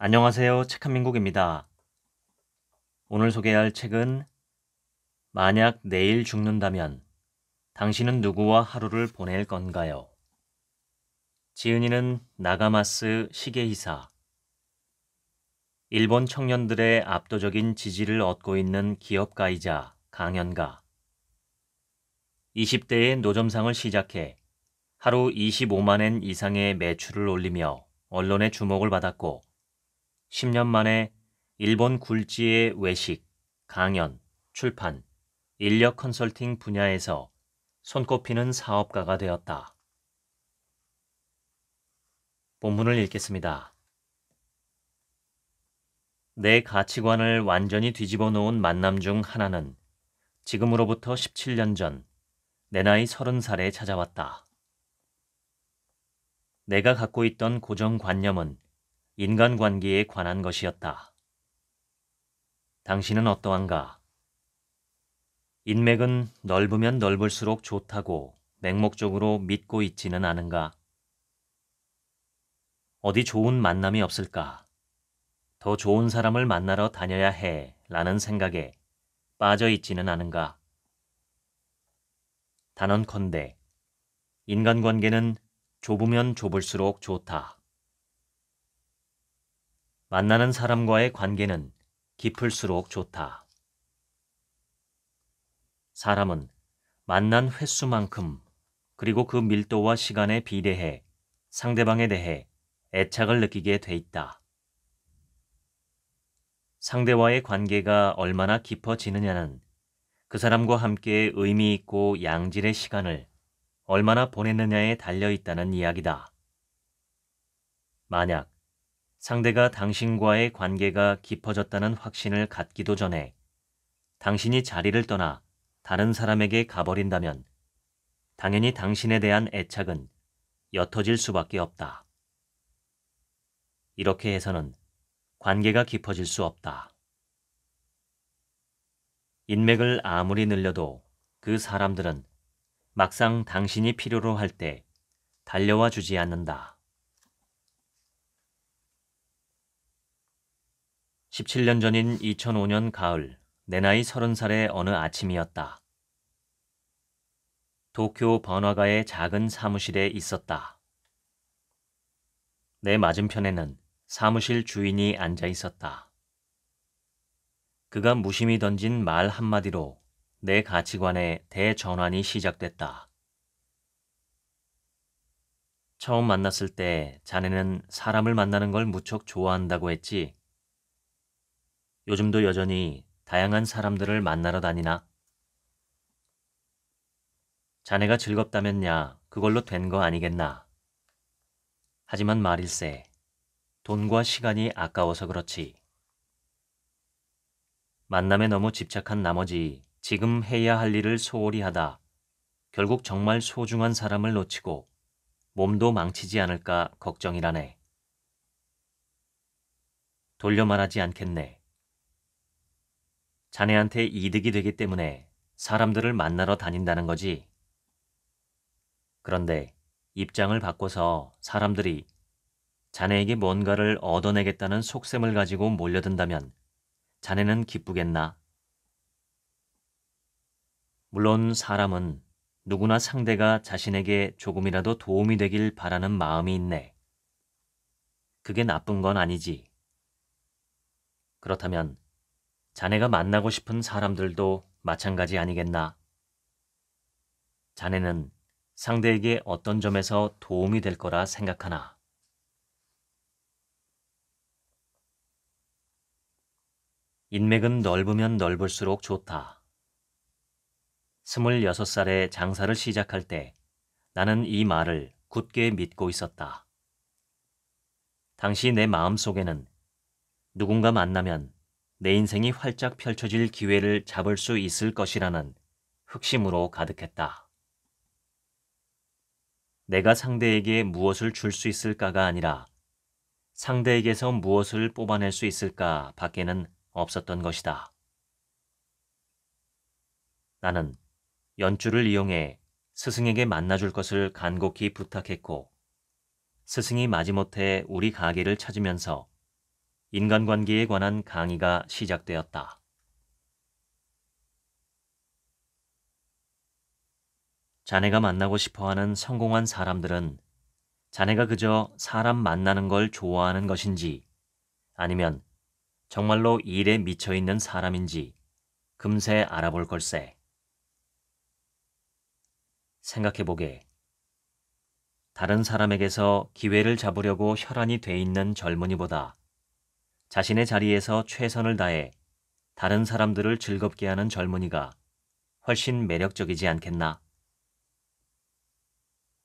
안녕하세요. 책한민국입니다. 오늘 소개할 책은 만약 내일 죽는다면 당신은 누구와 하루를 보낼 건가요? 지은이는 나가마스 시계이사. 일본 청년들의 압도적인 지지를 얻고 있는 기업가이자 강연가. 20대의 노점상을 시작해 하루 25만엔 이상의 매출을 올리며 언론의 주목을 받았고 10년 만에 일본 굴지의 외식, 강연, 출판, 인력 컨설팅 분야에서 손꼽히는 사업가가 되었다. 본문을 읽겠습니다. 내 가치관을 완전히 뒤집어 놓은 만남 중 하나는 지금으로부터 17년 전, 내 나이 30살에 찾아왔다. 내가 갖고 있던 고정관념은 인간관계에 관한 것이었다. 당신은 어떠한가? 인맥은 넓으면 넓을수록 좋다고 맹목적으로 믿고 있지는 않은가? 어디 좋은 만남이 없을까? 더 좋은 사람을 만나러 다녀야 해 라는 생각에 빠져 있지는 않은가? 단언컨대 인간관계는 좁으면 좁을수록 좋다. 만나는 사람과의 관계는 깊을수록 좋다. 사람은 만난 횟수만큼 그리고 그 밀도와 시간에 비례해 상대방에 대해 애착을 느끼게 돼 있다. 상대와의 관계가 얼마나 깊어지느냐는 그 사람과 함께 의미 있고 양질의 시간을 얼마나 보냈느냐에 달려 있다는 이야기다. 만약 상대가 당신과의 관계가 깊어졌다는 확신을 갖기도 전에 당신이 자리를 떠나 다른 사람에게 가버린다면 당연히 당신에 대한 애착은 옅어질 수밖에 없다. 이렇게 해서는 관계가 깊어질 수 없다. 인맥을 아무리 늘려도 그 사람들은 막상 당신이 필요로 할 때 달려와 주지 않는다. 17년 전인 2005년 가을, 내 나이 30살의 어느 아침이었다. 도쿄 번화가의 작은 사무실에 있었다. 내 맞은편에는 사무실 주인이 앉아 있었다. 그가 무심히 던진 말 한마디로 내 가치관의 대전환이 시작됐다. 처음 만났을 때 자네는 사람을 만나는 걸 무척 좋아한다고 했지. 요즘도 여전히 다양한 사람들을 만나러 다니나? 자네가 즐겁다면야 그걸로 된 거 아니겠나? 하지만 말일세, 돈과 시간이 아까워서 그렇지. 만남에 너무 집착한 나머지 지금 해야 할 일을 소홀히 하다 결국 정말 소중한 사람을 놓치고 몸도 망치지 않을까 걱정이라네. 돌려 말하지 않겠네. 자네한테 이득이 되기 때문에 사람들을 만나러 다닌다는 거지. 그런데 입장을 바꿔서 사람들이 자네에게 뭔가를 얻어내겠다는 속셈을 가지고 몰려든다면 자네는 기쁘겠나? 물론 사람은 누구나 상대가 자신에게 조금이라도 도움이 되길 바라는 마음이 있네. 그게 나쁜 건 아니지. 그렇다면 자네가 만나고 싶은 사람들도 마찬가지 아니겠나. 자네는 상대에게 어떤 점에서 도움이 될 거라 생각하나. 인맥은 넓으면 넓을수록 좋다. 26살에 장사를 시작할 때 나는 이 말을 굳게 믿고 있었다. 당시 내 마음속에는 누군가 만나면 내 인생이 활짝 펼쳐질 기회를 잡을 수 있을 것이라는 흑심으로 가득했다. 내가 상대에게 무엇을 줄 수 있을까가 아니라 상대에게서 무엇을 뽑아낼 수 있을까 밖에는 없었던 것이다. 나는 연줄을 이용해 스승에게 만나줄 것을 간곡히 부탁했고 스승이 마지못해 우리 가게를 찾으면서 인간관계에 관한 강의가 시작되었다. 자네가 만나고 싶어하는 성공한 사람들은 자네가 그저 사람 만나는 걸 좋아하는 것인지 아니면 정말로 일에 미쳐 있는 사람인지 금세 알아볼 걸세. 생각해보게. 다른 사람에게서 기회를 잡으려고 혈안이 돼 있는 젊은이보다 자신의 자리에서 최선을 다해 다른 사람들을 즐겁게 하는 젊은이가 훨씬 매력적이지 않겠나?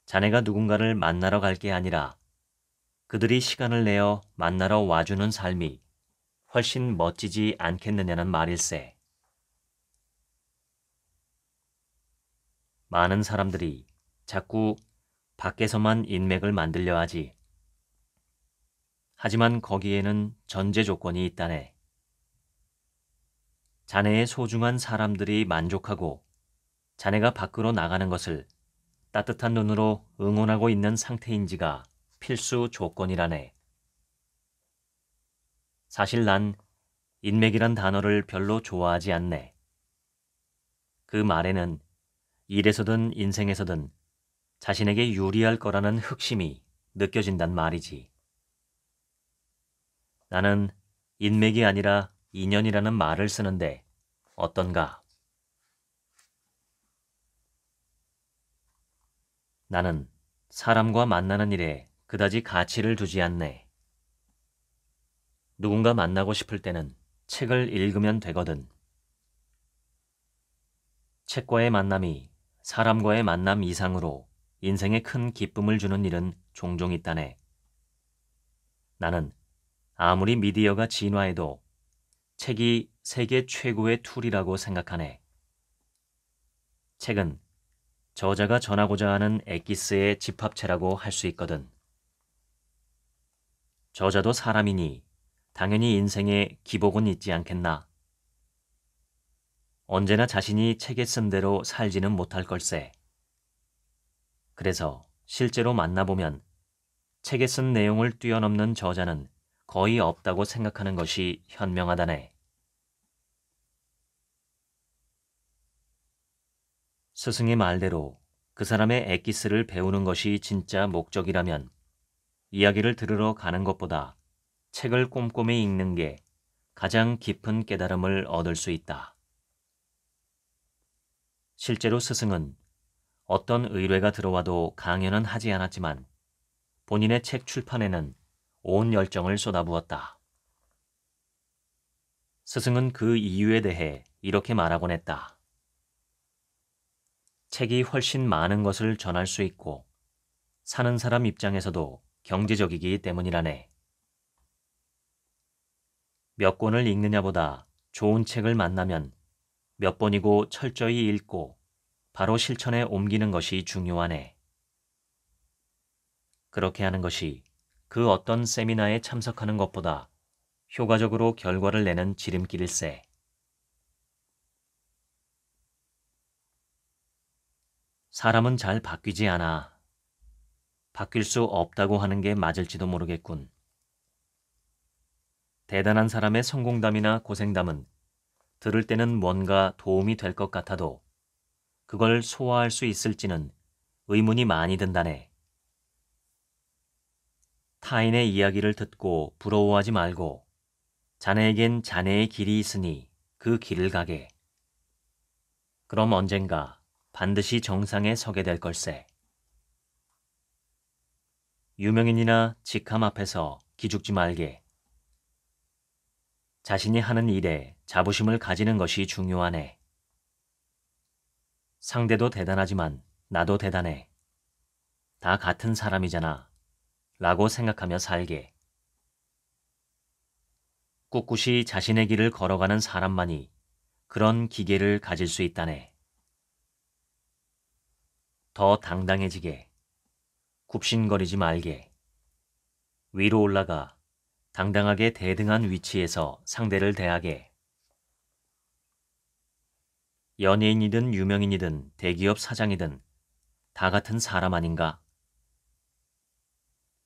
자네가 누군가를 만나러 갈 게 아니라 그들이 시간을 내어 만나러 와주는 삶이 훨씬 멋지지 않겠느냐는 말일세. 많은 사람들이 자꾸 밖에서만 인맥을 만들려 하지. 하지만 거기에는 전제 조건이 있다네. 자네의 소중한 사람들이 만족하고 자네가 밖으로 나가는 것을 따뜻한 눈으로 응원하고 있는 상태인지가 필수 조건이라네. 사실 난 인맥이란 단어를 별로 좋아하지 않네. 그 말에는 일에서든 인생에서든 자신에게 유리할 거라는 흑심이 느껴진단 말이지. 나는 인맥이 아니라 인연이라는 말을 쓰는데 어떤가? 나는 사람과 만나는 일에 그다지 가치를 두지 않네. 누군가 만나고 싶을 때는 책을 읽으면 되거든. 책과의 만남이 사람과의 만남 이상으로 인생에 큰 기쁨을 주는 일은 종종 있다네. 나는 아무리 미디어가 진화해도 책이 세계 최고의 툴이라고 생각하네. 책은 저자가 전하고자 하는 엑기스의 집합체라고 할 수 있거든. 저자도 사람이니 당연히 인생에 기복은 있지 않겠나. 언제나 자신이 책에 쓴 대로 살지는 못할 걸세. 그래서 실제로 만나보면 책에 쓴 내용을 뛰어넘는 저자는 거의 없다고 생각하는 것이 현명하다네. 스승의 말대로 그 사람의 액기스를 배우는 것이 진짜 목적이라면 이야기를 들으러 가는 것보다 책을 꼼꼼히 읽는 게 가장 깊은 깨달음을 얻을 수 있다. 실제로 스승은 어떤 의뢰가 들어와도 강연은 하지 않았지만 본인의 책 출판에는 온 열정을 쏟아부었다. 스승은 그 이유에 대해 이렇게 말하곤 했다. 책이 훨씬 많은 것을 전할 수 있고 사는 사람 입장에서도 경제적이기 때문이라네. 몇 권을 읽느냐보다 좋은 책을 만나면 몇 번이고 철저히 읽고 바로 실천에 옮기는 것이 중요하네. 그렇게 하는 것이 그 어떤 세미나에 참석하는 것보다 효과적으로 결과를 내는 지름길일세. 사람은 잘 바뀌지 않아. 바뀔 수 없다고 하는 게 맞을지도 모르겠군. 대단한 사람의 성공담이나 고생담은 들을 때는 뭔가 도움이 될 것 같아도 그걸 소화할 수 있을지는 의문이 많이 든다네. 타인의 이야기를 듣고 부러워하지 말고 자네에겐 자네의 길이 있으니 그 길을 가게. 그럼 언젠가 반드시 정상에 서게 될 걸세. 유명인이나 직함 앞에서 기죽지 말게. 자신이 하는 일에 자부심을 가지는 것이 중요하네. 상대도 대단하지만 나도 대단해. 다 같은 사람이잖아. 라고 생각하며 살게. 꿋꿋이 자신의 길을 걸어가는 사람만이 그런 기계를 가질 수 있다네. 더 당당해지게, 굽신거리지 말게, 위로 올라가 당당하게 대등한 위치에서 상대를 대하게. 연예인이든 유명인이든 대기업 사장이든 다 같은 사람 아닌가?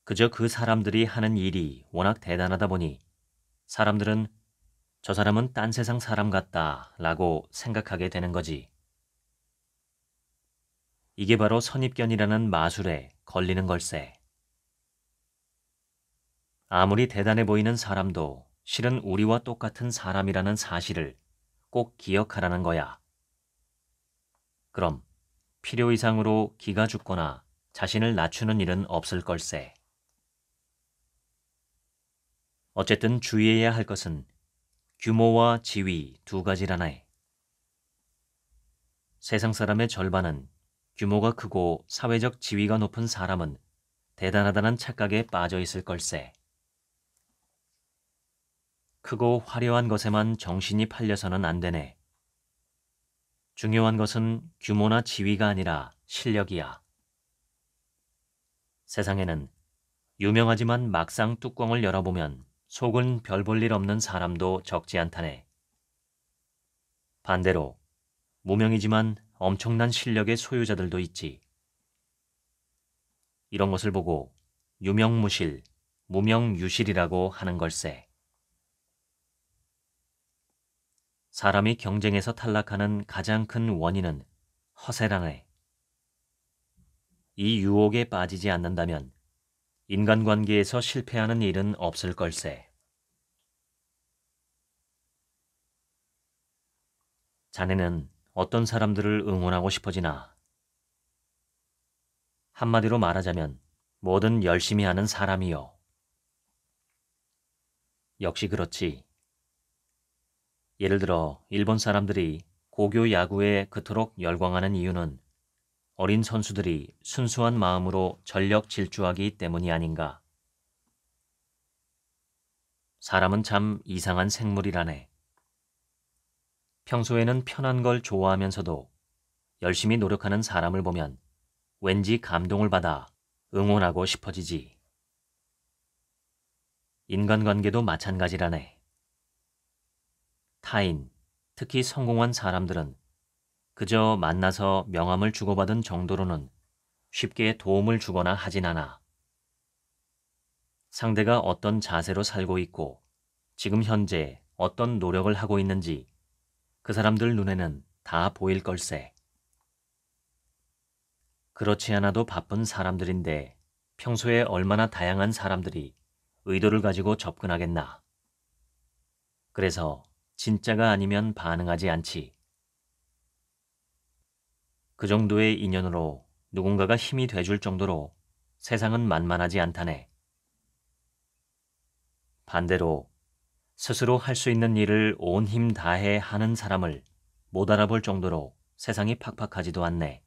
그저 그 사람들이 하는 일이 워낙 대단하다 보니 사람들은 저 사람은 딴 세상 사람 같다 라고 생각하게 되는 거지. 이게 바로 선입견이라는 마술에 걸리는 걸세. 아무리 대단해 보이는 사람도 실은 우리와 똑같은 사람이라는 사실을 꼭 기억하라는 거야. 그럼 필요 이상으로 기가 죽거나 자신을 낮추는 일은 없을 걸세. 어쨌든 주의해야 할 것은 규모와 지위 두 가지라나에 세상 사람의 절반은 규모가 크고 사회적 지위가 높은 사람은 대단하다는 착각에 빠져 있을 걸세. 크고 화려한 것에만 정신이 팔려서는 안 되네. 중요한 것은 규모나 지위가 아니라 실력이야. 세상에는 유명하지만 막상 뚜껑을 열어보면 속은 별 볼 일 없는 사람도 적지 않다네. 반대로 무명이지만 엄청난 실력의 소유자들도 있지. 이런 것을 보고 유명무실, 무명유실이라고 하는 걸세. 사람이 경쟁에서 탈락하는 가장 큰 원인은 허세라네. 이 유혹에 빠지지 않는다면 인간관계에서 실패하는 일은 없을 걸세. 자네는 어떤 사람들을 응원하고 싶어지나? 한마디로 말하자면 뭐든 열심히 하는 사람이요. 역시 그렇지. 예를 들어 일본 사람들이 고교 야구에 그토록 열광하는 이유는 어린 선수들이 순수한 마음으로 전력 질주하기 때문이 아닌가. 사람은 참 이상한 생물이라네. 평소에는 편한 걸 좋아하면서도 열심히 노력하는 사람을 보면 왠지 감동을 받아 응원하고 싶어지지. 인간관계도 마찬가지라네. 타인, 특히 성공한 사람들은 그저 만나서 명함을 주고받은 정도로는 쉽게 도움을 주거나 하진 않아. 상대가 어떤 자세로 살고 있고 지금 현재 어떤 노력을 하고 있는지 그 사람들 눈에는 다 보일 걸세. 그렇지 않아도 바쁜 사람들인데 평소에 얼마나 다양한 사람들이 의도를 가지고 접근하겠나. 그래서 진짜가 아니면 반응하지 않지. 그 정도의 인연으로 누군가가 힘이 돼 줄 정도로 세상은 만만하지 않다네. 반대로 스스로 할 수 있는 일을 온 힘 다해 하는 사람을 못 알아볼 정도로 세상이 팍팍하지도 않네.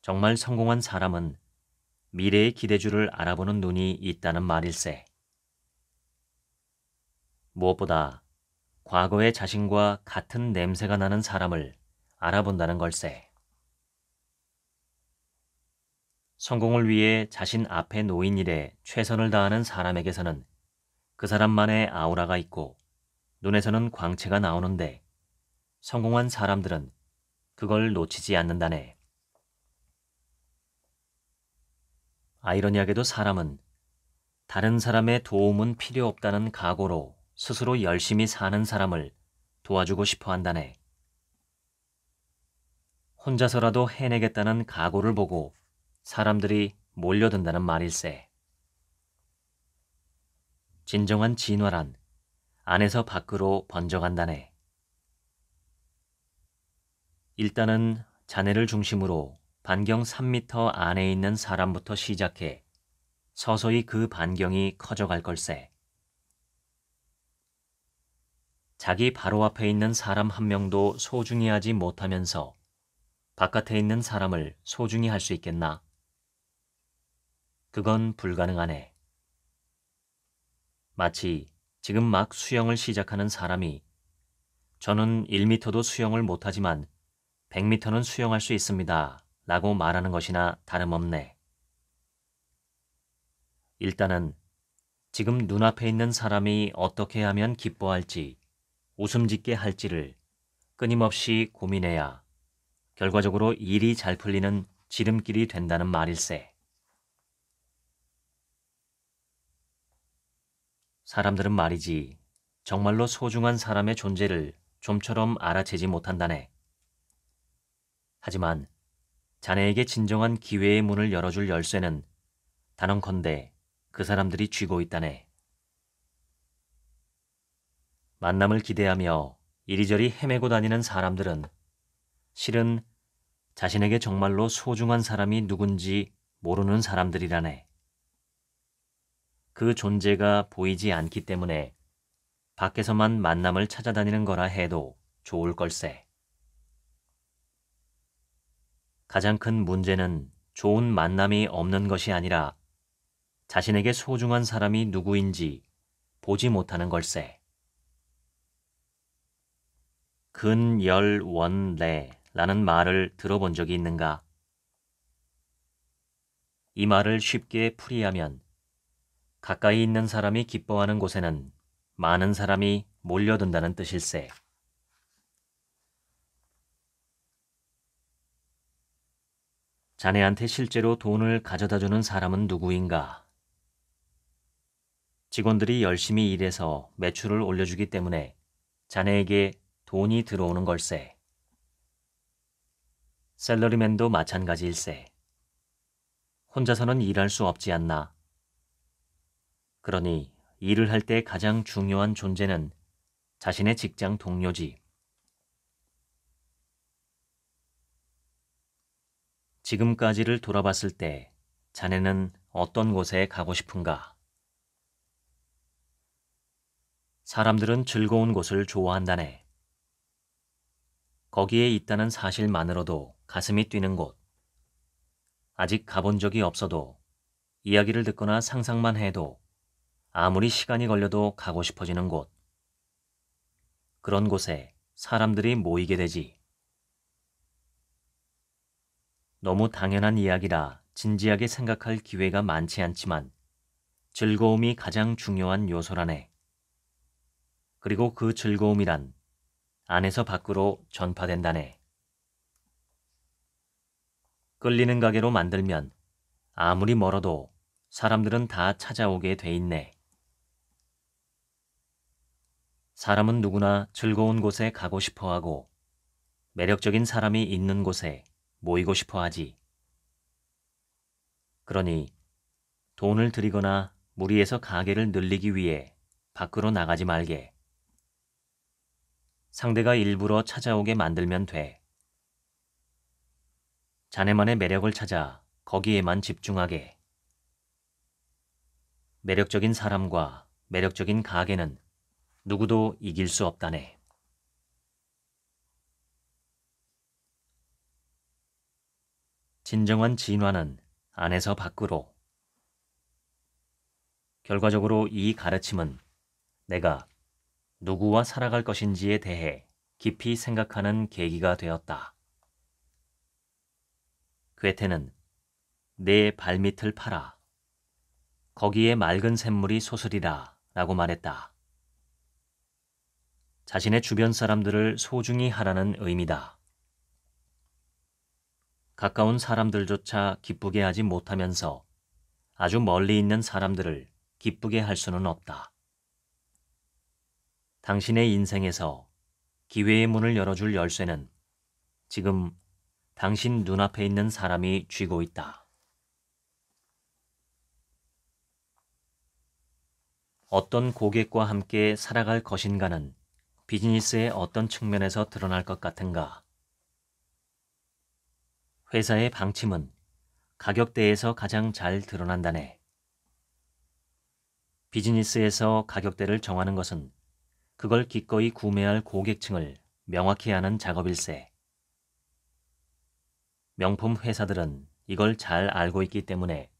정말 성공한 사람은 미래의 기대주를 알아보는 눈이 있다는 말일세. 무엇보다 과거의 자신과 같은 냄새가 나는 사람을 알아본다는 걸세. 성공을 위해 자신 앞에 놓인 일에 최선을 다하는 사람에게서는 그 사람만의 아우라가 있고 눈에서는 광채가 나오는데 성공한 사람들은 그걸 놓치지 않는다네. 아이러니하게도 사람은 다른 사람의 도움은 필요 없다는 각오로 스스로 열심히 사는 사람을 도와주고 싶어 한다네. 혼자서라도 해내겠다는 각오를 보고 사람들이 몰려든다는 말일세. 진정한 진화란 안에서 밖으로 번져간다네. 일단은 자네를 중심으로 반경 3미터 안에 있는 사람부터 시작해 서서히 그 반경이 커져갈 걸세. 자기 바로 앞에 있는 사람 한 명도 소중히 하지 못하면서 바깥에 있는 사람을 소중히 할 수 있겠나? 그건 불가능하네. 마치 지금 막 수영을 시작하는 사람이 저는 1미터도 수영을 못하지만 100미터는 수영할 수 있습니다. 라고 말하는 것이나 다름없네. 일단은 지금 눈앞에 있는 사람이 어떻게 하면 기뻐할지, 웃음 짓게 할지를 끊임없이 고민해야 결과적으로 일이 잘 풀리는 지름길이 된다는 말일세. 사람들은 말이지 정말로 소중한 사람의 존재를 좀처럼 알아채지 못한다네. 하지만 자네에게 진정한 기회의 문을 열어줄 열쇠는 단언컨대 그 사람들이 쥐고 있다네. 만남을 기대하며 이리저리 헤매고 다니는 사람들은 실은 자신에게 정말로 소중한 사람이 누군지 모르는 사람들이라네. 그 존재가 보이지 않기 때문에 밖에서만 만남을 찾아다니는 거라 해도 좋을 걸세. 가장 큰 문제는 좋은 만남이 없는 것이 아니라 자신에게 소중한 사람이 누구인지 보지 못하는 걸세. 근열원래 라는 말을 들어본 적이 있는가? 이 말을 쉽게 풀이하면 가까이 있는 사람이 기뻐하는 곳에는 많은 사람이 몰려든다는 뜻일세. 자네한테 실제로 돈을 가져다 주는 사람은 누구인가? 직원들이 열심히 일해서 매출을 올려주기 때문에 자네에게 돈이 들어오는 걸세. 셀러리맨도 마찬가지일세. 혼자서는 일할 수 없지 않나. 그러니 일을 할 때 가장 중요한 존재는 자신의 직장 동료지. 지금까지를 돌아봤을 때 자네는 어떤 곳에 가고 싶은가? 사람들은 즐거운 곳을 좋아한다네. 거기에 있다는 사실만으로도 가슴이 뛰는 곳. 아직 가본 적이 없어도 이야기를 듣거나 상상만 해도 아무리 시간이 걸려도 가고 싶어지는 곳. 그런 곳에 사람들이 모이게 되지. 너무 당연한 이야기라 진지하게 생각할 기회가 많지 않지만 즐거움이 가장 중요한 요소라네. 그리고 그 즐거움이란 안에서 밖으로 전파된다네. 끌리는 가게로 만들면 아무리 멀어도 사람들은 다 찾아오게 돼 있네. 사람은 누구나 즐거운 곳에 가고 싶어 하고 매력적인 사람이 있는 곳에 모이고 싶어 하지. 그러니 돈을 들이거나 무리해서 가게를 늘리기 위해 밖으로 나가지 말게. 상대가 일부러 찾아오게 만들면 돼. 자네만의 매력을 찾아 거기에만 집중하게. 매력적인 사람과 매력적인 가게는 누구도 이길 수 없다네. 진정한 진화는 안에서 밖으로. 결과적으로 이 가르침은 내가 누구와 살아갈 것인지에 대해 깊이 생각하는 계기가 되었다. 괴테는 내 발밑을 파라. 거기에 맑은 샘물이 소설이라 라고 말했다. 자신의 주변 사람들을 소중히 하라는 의미다. 가까운 사람들조차 기쁘게 하지 못하면서 아주 멀리 있는 사람들을 기쁘게 할 수는 없다. 당신의 인생에서 기회의 문을 열어줄 열쇠는 지금 당신 눈앞에 있는 사람이 쥐고 있다. 어떤 고객과 함께 살아갈 것인가는 비즈니스의 어떤 측면에서 드러날 것 같은가? 회사의 방침은 가격대에서 가장 잘 드러난다네. 비즈니스에서 가격대를 정하는 것은 그걸 기꺼이 구매할 고객층을 명확히 하는 작업일세. 명품 회사들은 이걸 잘 알고 있기 때문에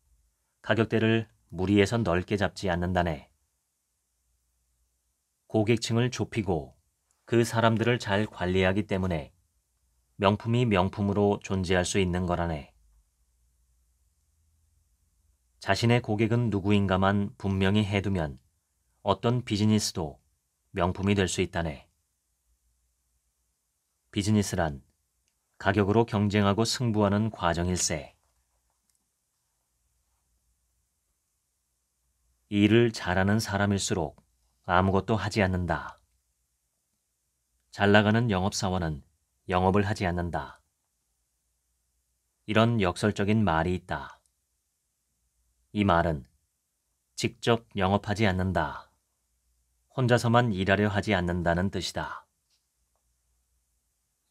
가격대를 무리해서 넓게 잡지 않는다네. 고객층을 좁히고 그 사람들을 잘 관리하기 때문에 명품이 명품으로 존재할 수 있는 거라네. 자신의 고객은 누구인가만 분명히 해두면 어떤 비즈니스도 명품이 될 수 있다네. 비즈니스란 가격으로 경쟁하고 승부하는 과정일세. 일을 잘하는 사람일수록 아무것도 하지 않는다. 잘 나가는 영업사원은 영업을 하지 않는다. 이런 역설적인 말이 있다. 이 말은 직접 영업하지 않는다. 혼자서만 일하려 하지 않는다는 뜻이다.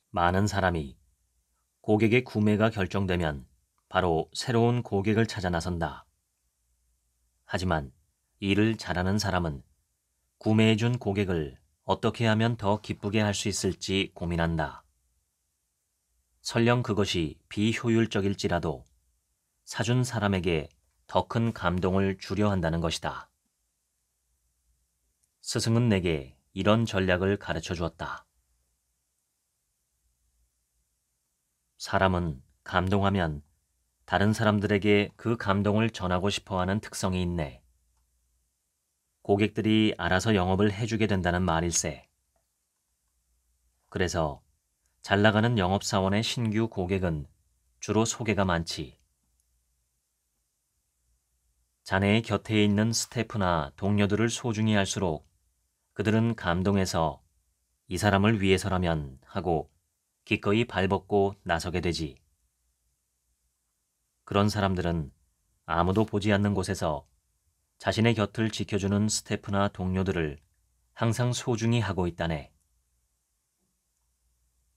많은 사람이 고객의 구매가 결정되면 바로 새로운 고객을 찾아 나선다. 하지만 일을 잘하는 사람은 구매해준 고객을 어떻게 하면 더 기쁘게 할 수 있을지 고민한다. 설령 그것이 비효율적일지라도 사준 사람에게 더 큰 감동을 주려 한다는 것이다. 스승은 내게 이런 전략을 가르쳐 주었다. 사람은 감동하면 다른 사람들에게 그 감동을 전하고 싶어 하는 특성이 있네. 고객들이 알아서 영업을 해주게 된다는 말일세. 그래서 잘 나가는 영업사원의 신규 고객은 주로 소개가 많지. 자네의 곁에 있는 스태프나 동료들을 소중히 할수록 그들은 감동해서 이 사람을 위해서라면 하고 기꺼이 발벗고 나서게 되지. 그런 사람들은 아무도 보지 않는 곳에서 자신의 곁을 지켜주는 스태프나 동료들을 항상 소중히 하고 있다네.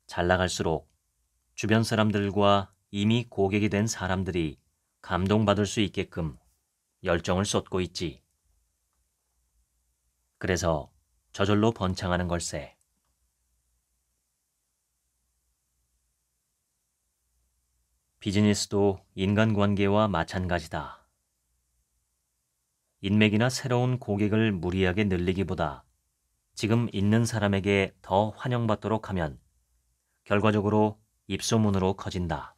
잘 나갈수록 주변 사람들과 이미 고객이 된 사람들이 감동받을 수 있게끔 열정을 쏟고 있지. 그래서 저절로 번창하는 걸세. 비즈니스도 인간관계와 마찬가지다. 인맥이나 새로운 고객을 무리하게 늘리기보다 지금 있는 사람에게 더 환영받도록 하면 결과적으로 입소문으로 커진다.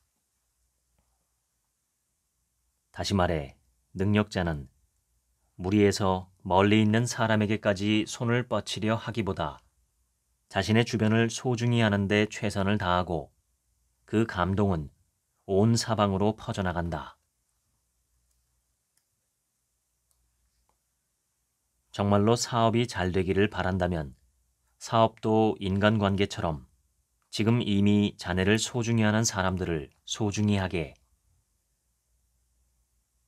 다시 말해, 능력자는 무리해서 멀리 있는 사람에게까지 손을 뻗치려 하기보다 자신의 주변을 소중히 하는데 최선을 다하고 그 감동은 온 사방으로 퍼져나간다. 정말로 사업이 잘 되기를 바란다면 사업도 인간관계처럼 지금 이미 자네를 소중히 하는 사람들을 소중히 하게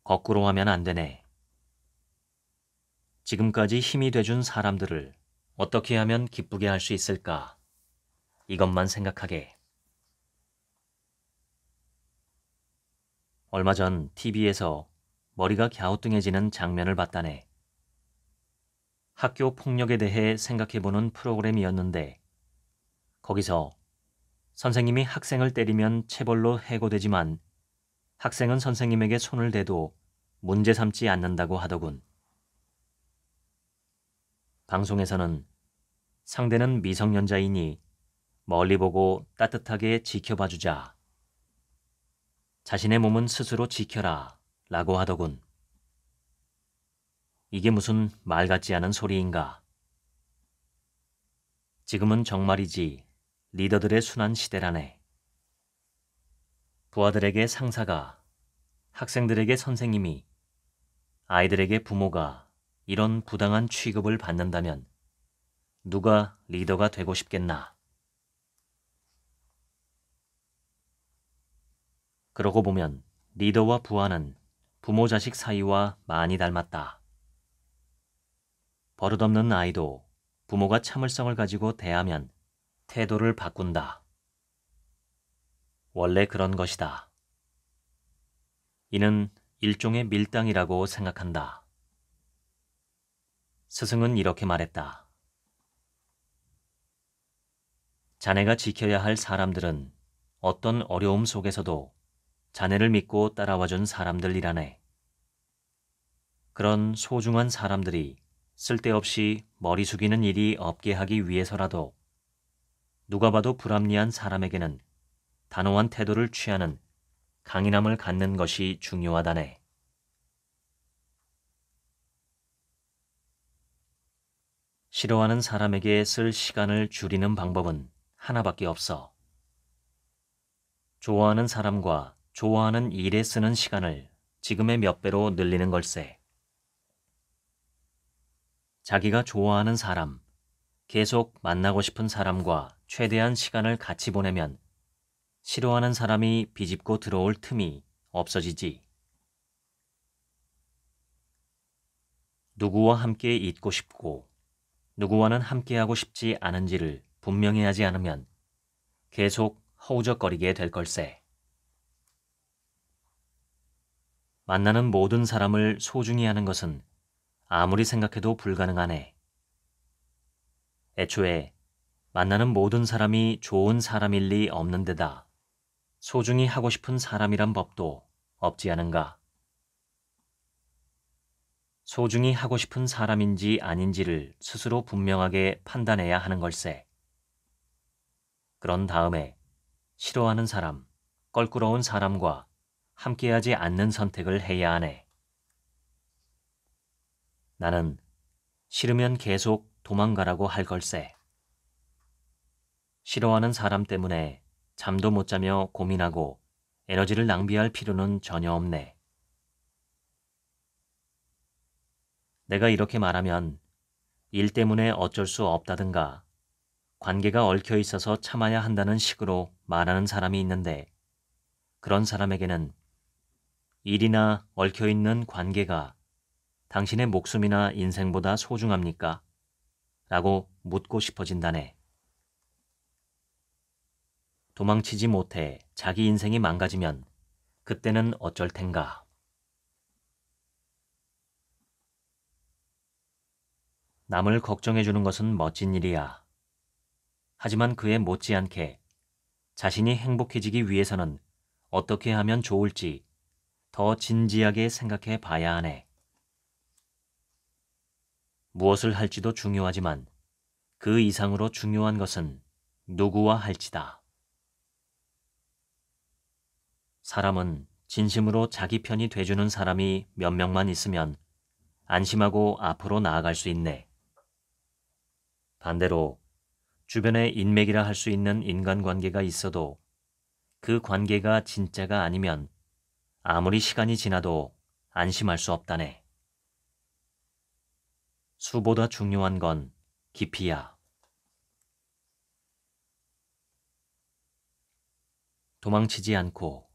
거꾸로 하면 안 되네. 지금까지 힘이 돼준 사람들을 어떻게 하면 기쁘게 할 수 있을까? 이것만 생각하게. 얼마 전 TV에서 머리가 갸우뚱해지는 장면을 봤다네. 학교 폭력에 대해 생각해보는 프로그램이었는데, 거기서 선생님이 학생을 때리면 체벌로 해고되지만 학생은 선생님에게 손을 대도 문제 삼지 않는다고 하더군. 방송에서는 상대는 미성년자이니 멀리 보고 따뜻하게 지켜봐 주자. 자신의 몸은 스스로 지켜라 라고 하더군. 이게 무슨 말 같지 않은 소리인가? 지금은 정말이지 리더들의 순한 시대라네. 부하들에게 상사가, 학생들에게 선생님이, 아이들에게 부모가 이런 부당한 취급을 받는다면 누가 리더가 되고 싶겠나. 그러고 보면 리더와 부하는 부모 자식 사이와 많이 닮았다. 버릇없는 아이도 부모가 참을성을 가지고 대하면 태도를 바꾼다. 원래 그런 것이다. 이는 일종의 밀당이라고 생각한다. 스승은 이렇게 말했다. 자네가 지켜야 할 사람들은 어떤 어려움 속에서도 자네를 믿고 따라와준 사람들이라네. 그런 소중한 사람들이 쓸데없이 머리 숙이는 일이 없게 하기 위해서라도 누가 봐도 불합리한 사람에게는 단호한 태도를 취하는 강인함을 갖는 것이 중요하다네. 싫어하는 사람에게 쓸 시간을 줄이는 방법은 하나밖에 없어. 좋아하는 사람과 좋아하는 일에 쓰는 시간을 지금의 몇 배로 늘리는 걸세. 자기가 좋아하는 사람, 계속 만나고 싶은 사람과 최대한 시간을 같이 보내면 싫어하는 사람이 비집고 들어올 틈이 없어지지. 누구와 함께 있고 싶고 누구와는 함께하고 싶지 않은지를 분명히 하지 않으면 계속 허우적거리게 될 걸세. 만나는 모든 사람을 소중히 하는 것은 아무리 생각해도 불가능하네. 애초에 만나는 모든 사람이 좋은 사람일 리 없는 데다 소중히 하고 싶은 사람이란 법도 없지 않은가. 소중히 하고 싶은 사람인지 아닌지를 스스로 분명하게 판단해야 하는 걸세. 그런 다음에 싫어하는 사람, 껄끄러운 사람과 함께하지 않는 선택을 해야 하네. 나는 싫으면 계속 도망가라고 할 걸세. 싫어하는 사람 때문에 잠도 못 자며 고민하고 에너지를 낭비할 필요는 전혀 없네. 내가 이렇게 말하면 일 때문에 어쩔 수 없다든가 관계가 얽혀 있어서 참아야 한다는 식으로 말하는 사람이 있는데 그런 사람에게는 일이나 얽혀 있는 관계가 당신의 목숨이나 인생보다 소중합니까? 라고 묻고 싶어진다네. 도망치지 못해 자기 인생이 망가지면 그때는 어쩔 텐가. 남을 걱정해주는 것은 멋진 일이야. 하지만 그에 못지않게 자신이 행복해지기 위해서는 어떻게 하면 좋을지 더 진지하게 생각해 봐야 하네. 무엇을 할지도 중요하지만 그 이상으로 중요한 것은 누구와 할지다. 사람은 진심으로 자기 편이 돼주는 사람이 몇 명만 있으면 안심하고 앞으로 나아갈 수 있네. 반대로 주변에 인맥이라 할 수 있는 인간관계가 있어도 그 관계가 진짜가 아니면 아무리 시간이 지나도 안심할 수 없다네. 수보다 중요한 건 깊이야. 도망치지 않고,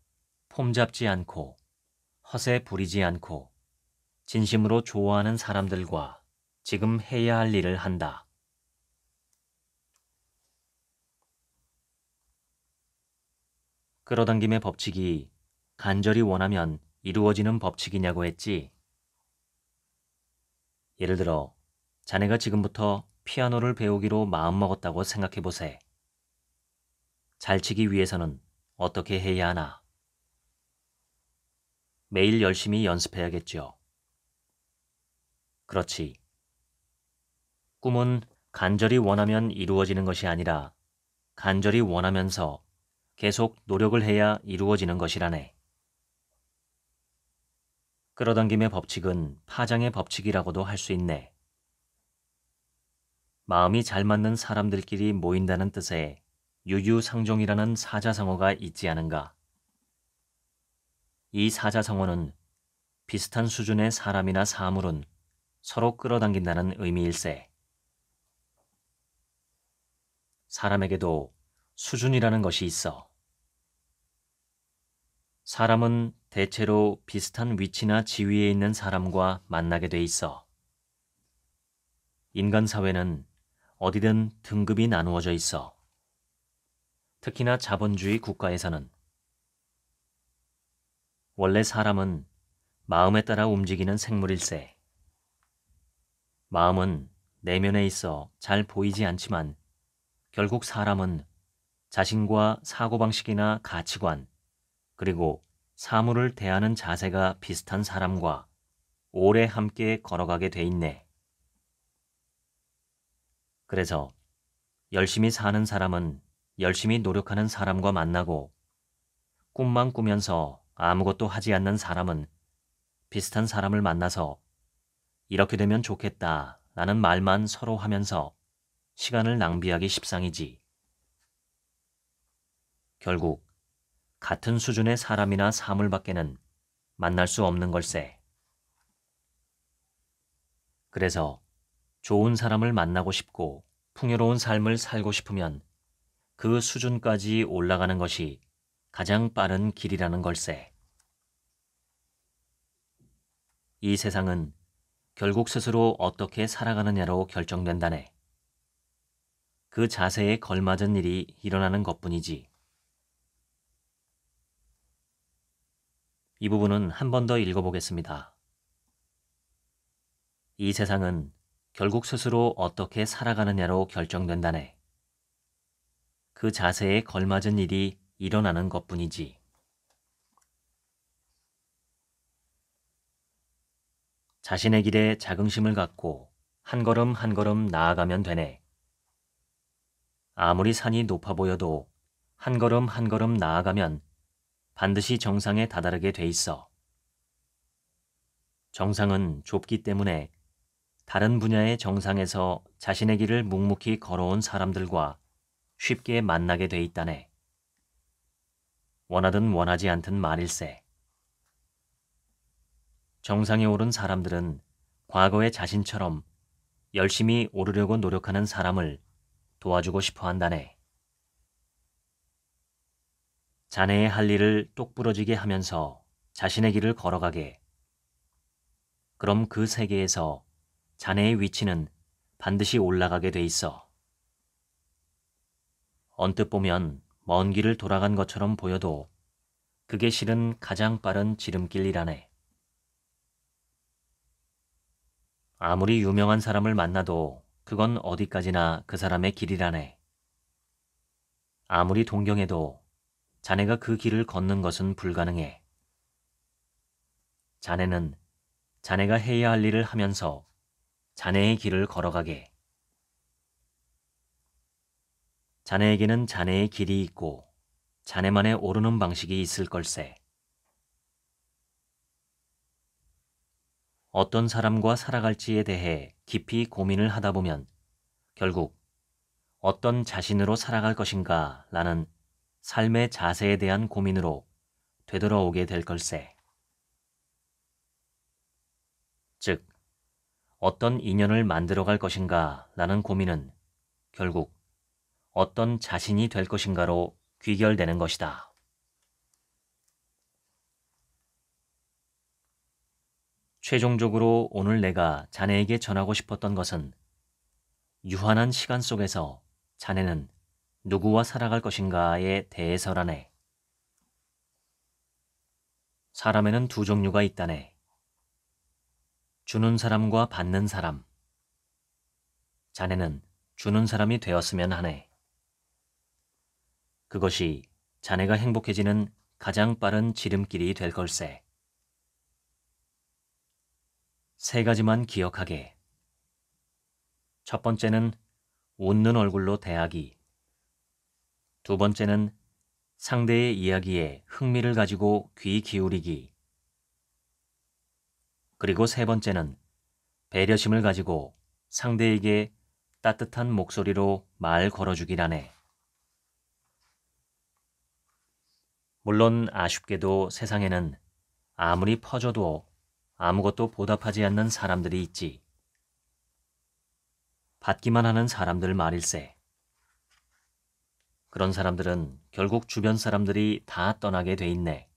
폼 잡지 않고, 허세 부리지 않고, 진심으로 좋아하는 사람들과 지금 해야 할 일을 한다. 끌어당김의 법칙이 간절히 원하면 이루어지는 법칙이냐고 했지. 예를 들어, 자네가 지금부터 피아노를 배우기로 마음먹었다고 생각해보세. 잘 치기 위해서는 어떻게 해야 하나? 매일 열심히 연습해야겠죠. 그렇지. 꿈은 간절히 원하면 이루어지는 것이 아니라 간절히 원하면서 계속 노력을 해야 이루어지는 것이라네. 끌어당김의 법칙은 파장의 법칙이라고도 할 수 있네. 마음이 잘 맞는 사람들끼리 모인다는 뜻에 유유상종이라는 사자성어가 있지 않은가. 이 사자성어는 비슷한 수준의 사람이나 사물은 서로 끌어당긴다는 의미일세. 사람에게도 수준이라는 것이 있어. 사람은 대체로 비슷한 위치나 지위에 있는 사람과 만나게 돼 있어. 인간 사회는 어디든 등급이 나누어져 있어. 특히나 자본주의 국가에서는 원래 사람은 마음에 따라 움직이는 생물일세. 마음은 내면에 있어 잘 보이지 않지만 결국 사람은 자신과 사고방식이나 가치관, 그리고 사물을 대하는 자세가 비슷한 사람과 오래 함께 걸어가게 돼 있네. 그래서 열심히 사는 사람은 열심히 노력하는 사람과 만나고 꿈만 꾸면서 아무것도 하지 않는 사람은 비슷한 사람을 만나서 이렇게 되면 좋겠다 라는 말만 서로 하면서 시간을 낭비하기 십상이지. 결국 같은 수준의 사람이나 사물밖에는 만날 수 없는 걸세. 그래서 좋은 사람을 만나고 싶고 풍요로운 삶을 살고 싶으면 그 수준까지 올라가는 것이 가장 빠른 길이라는 걸세. 이 세상은 결국 스스로 어떻게 살아가느냐로 결정된다네. 그 자세에 걸맞은 일이 일어나는 것뿐이지. 이 부분은 한 번 더 읽어보겠습니다. 이 세상은 결국 스스로 어떻게 살아가느냐로 결정된다네. 그 자세에 걸맞은 일이 일어나는 것 뿐이지. 자신의 길에 자긍심을 갖고 한 걸음 한 걸음 나아가면 되네. 아무리 산이 높아 보여도 한 걸음 한 걸음 나아가면 반드시 정상에 다다르게 돼 있어. 정상은 좁기 때문에 다른 분야의 정상에서 자신의 길을 묵묵히 걸어온 사람들과 쉽게 만나게 돼 있다네. 원하든 원하지 않든 말일세. 정상에 오른 사람들은 과거의 자신처럼 열심히 오르려고 노력하는 사람을 도와주고 싶어 한다네. 자네의 할 일을 똑부러지게 하면서 자신의 길을 걸어가게. 그럼 그 세계에서 자네의 위치는 반드시 올라가게 돼 있어. 언뜻 보면 먼 길을 돌아간 것처럼 보여도 그게 실은 가장 빠른 지름길이라네. 아무리 유명한 사람을 만나도 그건 어디까지나 그 사람의 길이라네. 아무리 동경해도 자네가 그 길을 걷는 것은 불가능해. 자네는 자네가 해야 할 일을 하면서 자네의 길을 걸어가게. 자네에게는 자네의 길이 있고 자네만의 오르는 방식이 있을 걸세. 어떤 사람과 살아갈지에 대해 깊이 고민을 하다 보면 결국 어떤 자신으로 살아갈 것인가 라는 삶의 자세에 대한 고민으로 되돌아오게 될 걸세. 즉, 어떤 인연을 만들어갈 것인가 라는 고민은 결국 어떤 자신이 될 것인가로 귀결되는 것이다. 최종적으로 오늘 내가 자네에게 전하고 싶었던 것은 유한한 시간 속에서 자네는 누구와 살아갈 것인가에 대해서라네. 사람에는 두 종류가 있다네. 주는 사람과 받는 사람. 자네는 주는 사람이 되었으면 하네. 그것이 자네가 행복해지는 가장 빠른 지름길이 될 걸세. 세 가지만 기억하게. 첫 번째는 웃는 얼굴로 대하기. 두 번째는 상대의 이야기에 흥미를 가지고 귀 기울이기. 그리고 세 번째는 배려심을 가지고 상대에게 따뜻한 목소리로 말 걸어주기라네. 물론 아쉽게도 세상에는 아무리 퍼져도 아무것도 보답하지 않는 사람들이 있지. 받기만 하는 사람들 말일세. 그런 사람들은 결국 주변 사람들이 다 떠나게 돼 있네.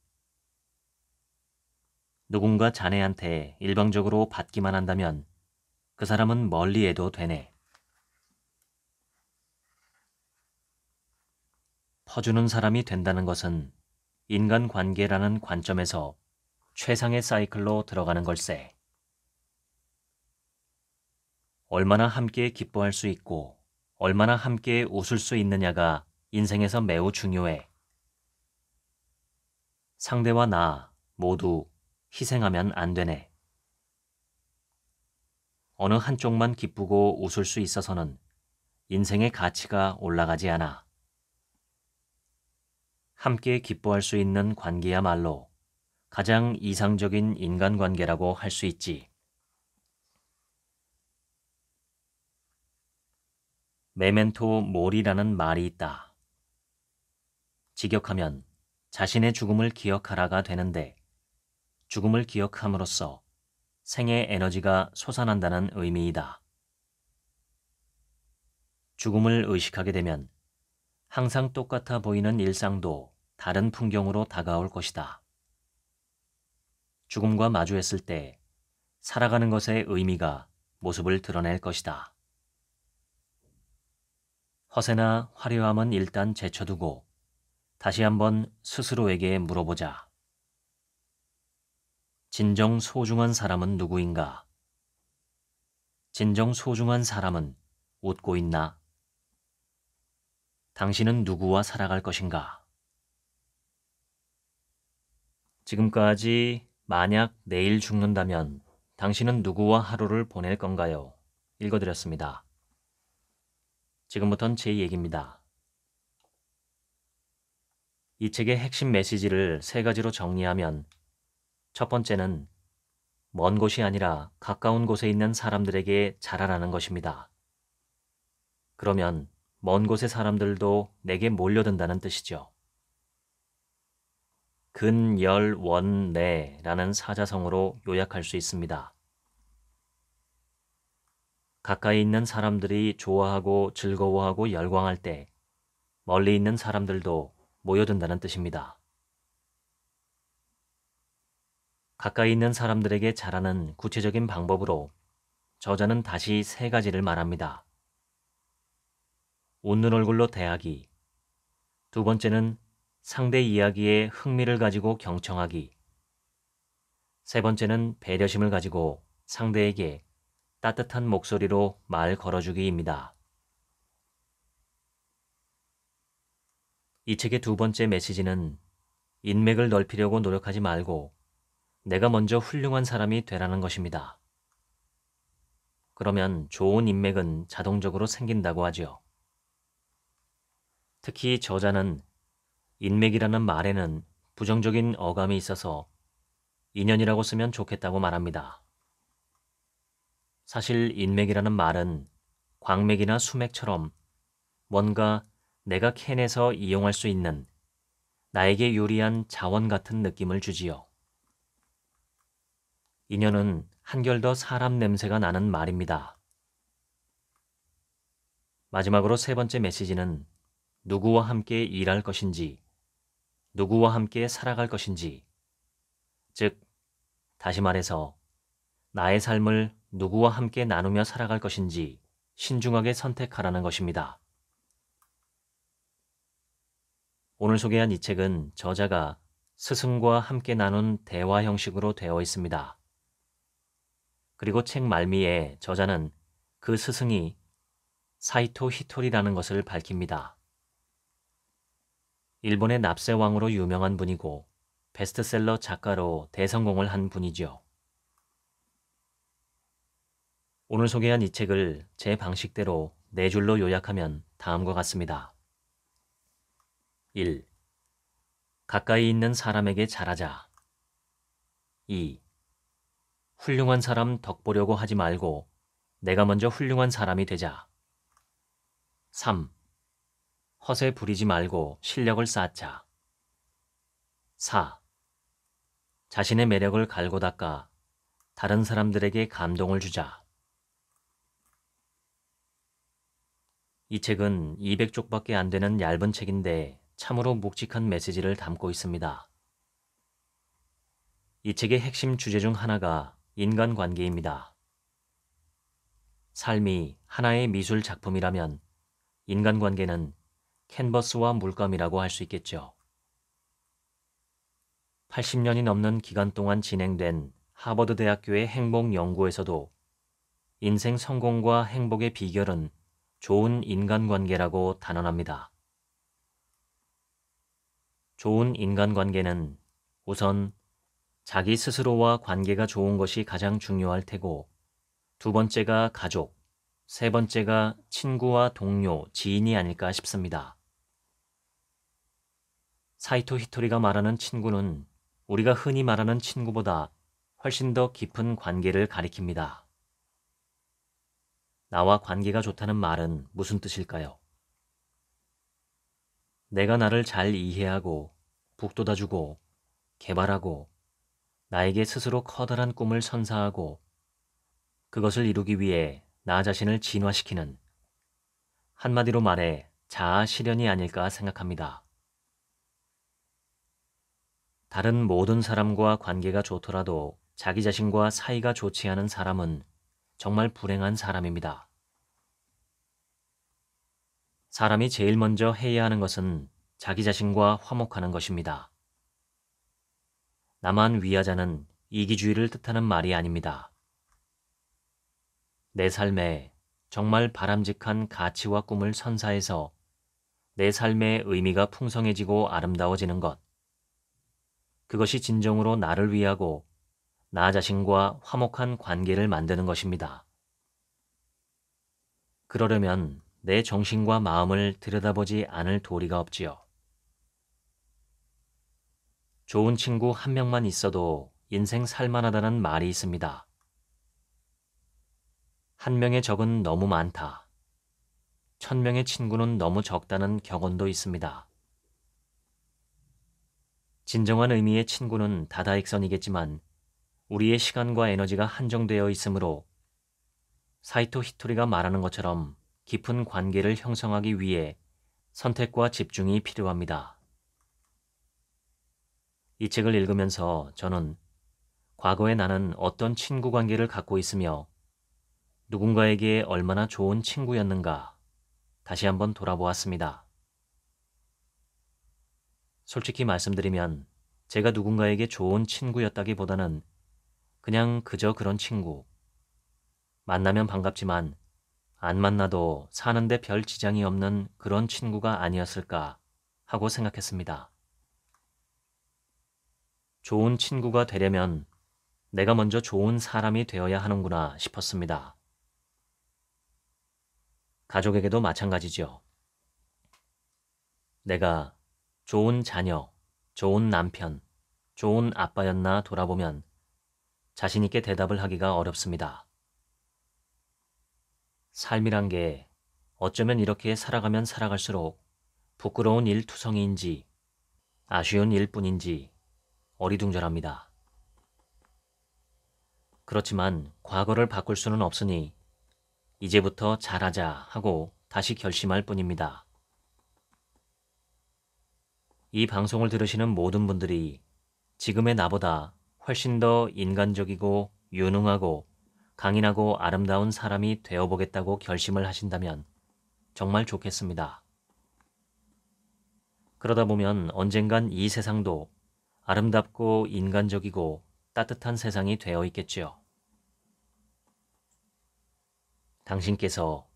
누군가 자네한테 일방적으로 받기만 한다면 그 사람은 멀리해도 되네. 퍼주는 사람이 된다는 것은 인간 관계라는 관점에서 최상의 사이클로 들어가는 걸세. 얼마나 함께 기뻐할 수 있고 얼마나 함께 웃을 수 있느냐가 인생에서 매우 중요해. 상대와 나 모두 희생하면 안 되네. 어느 한쪽만 기쁘고 웃을 수 있어서는 인생의 가치가 올라가지 않아. 함께 기뻐할 수 있는 관계야말로 가장 이상적인 인간관계라고 할 수 있지. 메멘토 몰이라는 말이 있다. 직역하면 자신의 죽음을 기억하라가 되는데 죽음을 기억함으로써 생의 에너지가 솟아난다는 의미이다. 죽음을 의식하게 되면 항상 똑같아 보이는 일상도 다른 풍경으로 다가올 것이다. 죽음과 마주했을 때 살아가는 것의 의미가 모습을 드러낼 것이다. 허세나 화려함은 일단 제쳐두고 다시 한번 스스로에게 물어보자. 진정 소중한 사람은 누구인가? 진정 소중한 사람은 웃고 있나? 당신은 누구와 살아갈 것인가? 지금까지 만약 내일 죽는다면 당신은 누구와 하루를 보낼 건가요? 읽어드렸습니다. 지금부턴 제 얘기입니다. 이 책의 핵심 메시지를 세 가지로 정리하면 첫 번째는 먼 곳이 아니라 가까운 곳에 있는 사람들에게 자라라는 것입니다. 그러면 먼 곳의 사람들도 내게 몰려든다는 뜻이죠. 근열원내라는 네 사자성어로 요약할 수 있습니다. 가까이 있는 사람들이 좋아하고 즐거워하고 열광할 때 멀리 있는 사람들도 모여든다는 뜻입니다. 가까이 있는 사람들에게 잘하는 구체적인 방법으로 저자는 다시 세 가지를 말합니다. 웃는 얼굴로 대하기. 두 번째는 상대 이야기에 흥미를 가지고 경청하기. 세 번째는 배려심을 가지고 상대에게 따뜻한 목소리로 말 걸어주기입니다. 이 책의 두 번째 메시지는 인맥을 넓히려고 노력하지 말고 내가 먼저 훌륭한 사람이 되라는 것입니다. 그러면 좋은 인맥은 자동적으로 생긴다고 하지요. 특히 저자는 인맥이라는 말에는 부정적인 어감이 있어서 인연이라고 쓰면 좋겠다고 말합니다. 사실 인맥이라는 말은 광맥이나 수맥처럼 뭔가 내가 캔에서 이용할 수 있는 나에게 유리한 자원 같은 느낌을 주지요. 인연은 한결 더 사람 냄새가 나는 말입니다. 마지막으로 세 번째 메시지는 누구와 함께 일할 것인지, 누구와 함께 살아갈 것인지, 즉, 다시 말해서 나의 삶을 누구와 함께 나누며 살아갈 것인지 신중하게 선택하라는 것입니다. 오늘 소개한 이 책은 저자가 스승과 함께 나눈 대화 형식으로 되어 있습니다. 그리고 책 말미에 저자는 그 스승이 사이토 히토리라는 것을 밝힙니다. 일본의 납세왕으로 유명한 분이고 베스트셀러 작가로 대성공을 한 분이죠. 오늘 소개한 이 책을 제 방식대로 네 줄로 요약하면 다음과 같습니다. 1. 가까이 있는 사람에게 잘하자. 2. 훌륭한 사람 덕보려고 하지 말고 내가 먼저 훌륭한 사람이 되자. 3. 허세 부리지 말고 실력을 쌓자. 4. 자신의 매력을 갈고 닦아 다른 사람들에게 감동을 주자. 이 책은 200쪽밖에 안 되는 얇은 책인데 참으로 묵직한 메시지를 담고 있습니다. 이 책의 핵심 주제 중 하나가 인간관계입니다. 삶이 하나의 미술 작품이라면 인간관계는 캔버스와 물감이라고 할 수 있겠죠. 80년이 넘는 기간 동안 진행된 하버드 대학교의 행복 연구에서도 인생 성공과 행복의 비결은 좋은 인간관계라고 단언합니다. 좋은 인간관계는 우선 자기 스스로와 관계가 좋은 것이 가장 중요할 테고, 두 번째가 가족, 세 번째가 친구와 동료, 지인이 아닐까 싶습니다. 사이토 히토리가 말하는 친구는 우리가 흔히 말하는 친구보다 훨씬 더 깊은 관계를 가리킵니다. 나와 관계가 좋다는 말은 무슨 뜻일까요? 내가 나를 잘 이해하고 북돋아주고 개발하고 나에게 스스로 커다란 꿈을 선사하고 그것을 이루기 위해 나 자신을 진화시키는 한마디로 말해 자아 실현이 아닐까 생각합니다. 다른 모든 사람과 관계가 좋더라도 자기 자신과 사이가 좋지 않은 사람은 정말 불행한 사람입니다. 사람이 제일 먼저 해야 하는 것은 자기 자신과 화목하는 것입니다. 나만 위하자는 이기주의를 뜻하는 말이 아닙니다. 내 삶에 정말 바람직한 가치와 꿈을 선사해서 내 삶의 의미가 풍성해지고 아름다워지는 것. 그것이 진정으로 나를 위하고 나 자신과 화목한 관계를 만드는 것입니다. 그러려면 내 정신과 마음을 들여다보지 않을 도리가 없지요. 좋은 친구 한 명만 있어도 인생 살만하다는 말이 있습니다. 한 명의 적은 너무 많다. 천 명의 친구는 너무 적다는 격언도 있습니다. 진정한 의미의 친구는 다다익선이겠지만 우리의 시간과 에너지가 한정되어 있으므로 사이토 히토리가 말하는 것처럼 깊은 관계를 형성하기 위해 선택과 집중이 필요합니다. 이 책을 읽으면서 저는 과거에 나는 어떤 친구 관계를 갖고 있으며 누군가에게 얼마나 좋은 친구였는가 다시 한번 돌아보았습니다. 솔직히 말씀드리면 제가 누군가에게 좋은 친구였다기보다는 그냥 그저 그런 친구. 만나면 반갑지만 안 만나도 사는데 별 지장이 없는 그런 친구가 아니었을까 하고 생각했습니다. 좋은 친구가 되려면 내가 먼저 좋은 사람이 되어야 하는구나 싶었습니다. 가족에게도 마찬가지지요. 내가 좋은 자녀, 좋은 남편, 좋은 아빠였나 돌아보면 자신있게 대답을 하기가 어렵습니다. 삶이란 게 어쩌면 이렇게 살아가면 살아갈수록 부끄러운 일 투성이인지 아쉬운 일뿐인지 어리둥절합니다. 그렇지만 과거를 바꿀 수는 없으니 이제부터 잘하자 하고 다시 결심할 뿐입니다. 이 방송을 들으시는 모든 분들이 지금의 나보다 훨씬 더 인간적이고 유능하고 강인하고 아름다운 사람이 되어보겠다고 결심을 하신다면 정말 좋겠습니다. 그러다 보면 언젠간 이 세상도 아름답고 인간적이고 따뜻한 세상이 되어 있겠지요. 당신께서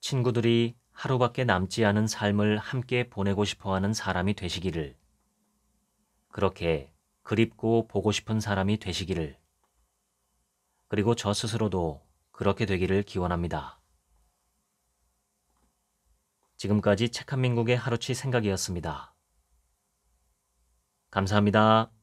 친구들이 하루밖에 남지 않은 삶을 함께 보내고 싶어 하는 사람이 되시기를, 그렇게 그립고 보고 싶은 사람이 되시기를, 그리고 저 스스로도 그렇게 되기를 기원합니다. 지금까지 책 한민국의 하루치 생각이었습니다. 감사합니다.